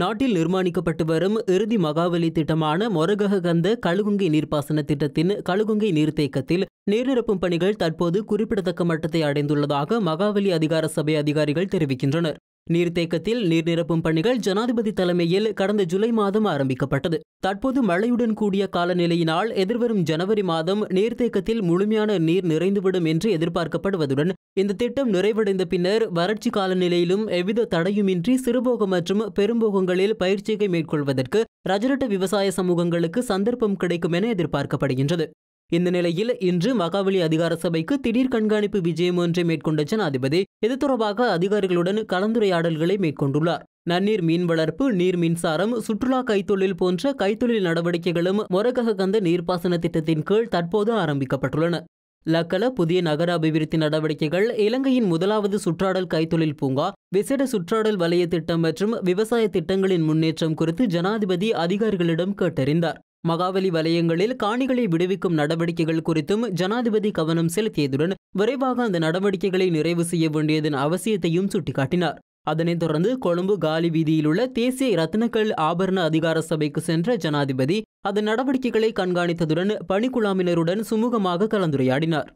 நாட்டில் நிர்மாணிக்கப்பட்டு வரும் இறுதி மகாவலி திட்டமான மொரககந்த கழுகுங்கை நீர்ப்பாசன திட்டத்தின் கழுகுங்கை நீர்த்தேக்கத்தில் நீர்நிரப்பும் பணிகள் தற்போது குறிப்பிடத்தக்க மட்டத்தை அடைந்துள்ளதாக மகாவலி அதிகார சபை அதிகாரிகள் தெரிவிக்கின்றனர் நீர்த்தேக்கத்தில் நீர் நிரப்பும் பணிகள் ஜனாதிபதி தலைமையில் கடந்த ஜூலை மாதம் ஆரம்பிக்கப்பட்டது தற்போது மழையுடன் கூடிய காலநிலையினால் எதிர்வரும் ஜனவரி மாதம் நீர்த்தேக்கத்தில் முழுமையான நீர் நிறைந்துவிடும் என்று எதிர்பார்க்கப்படுவதுடன் இந்த திட்டம் நிறைவடைந்த பின்னர் வறட்சி காலநிலையிலும் எவ்வித தடையுமின்றி சிறுபோகம் மற்றும் பெரும்போகங்களில் பயிற்சியை மேற்கொள்வதற்கு ரஜரட்ட விவசாய சமூகங்களுக்கு சந்தர்ப்பம் கிடைக்கும் என எதிர்பார்க்கப்படுகின்றது இந்த நிலையில் இன்று மகாவலி அதிகார சபைக்கு திடீர் கண்காணிப்பு விஜயம் ஒன்றை மேற்கொண்ட ஜனாதிபதி இது தொடர்பாக அதிகாரிகளுடன் கலந்துரையாடல்களை மேற்கொண்டுள்ளார் நன்னீர் மீன் வளர்ப்பு நீர் மின்சாரம் சுற்றுலா கைத்தொழில் போன்ற கைத்தொழில் நடவடிக்கைகளும் கந்த நீர்ப்பாசன திட்டத்தின் கீழ் தற்போது ஆரம்பிக்கப்பட்டுள்ளன லக்கல புதிய நகர அபிவிருத்தி நடவடிக்கைகள் இலங்கையின் முதலாவது சுற்றாடல் கைத்தொழில் பூங்கா விசேட சுற்றாடல் வலய திட்டம் மற்றும் விவசாய திட்டங்களின் முன்னேற்றம் குறித்து ஜனாதிபதி அதிகாரிகளிடம் கேட்டறிந்தார் மகாவலி வலயங்களில் காணிகளை விடுவிக்கும் நடவடிக்கைகள் குறித்தும் ஜனாதிபதி கவனம் செலுத்தியதுடன் விரைவாக அந்த நடவடிக்கைகளை நிறைவு செய்ய வேண்டியதன் அவசியத்தையும் சுட்டிக்காட்டினார் அதனைத் தொடர்ந்து கொழும்பு காலி வீதியில் உள்ள தேசிய ரத்னக்கல் ஆபரண அதிகார சபைக்கு சென்ற ஜனாதிபதி அதன் நடவடிக்கைகளை கண்காணித்ததுடன் பணிக்குழாமினருடன் சுமூகமாக கலந்துரையாடினார்